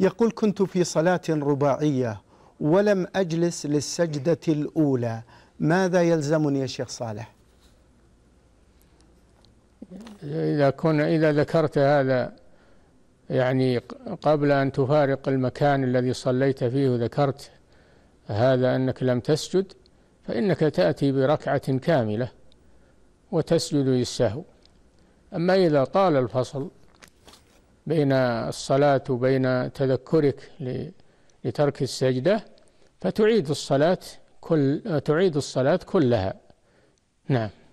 يقول كنت في صلاة رباعية ولم أجلس للسجدة الأولى ماذا يلزمني يا شيخ صالح إذا كنا إذا ذكرت هذا يعني قبل أن تفارق المكان الذي صليت فيه وذكرت هذا أنك لم تسجد فإنك تأتي بركعة كاملة وتسجد للسهو أما إذا طال الفصل بين الصلاة وبين تذكرك لترك السجدة فتعيد الصلاة كل تعيد الصلاة كلها نعم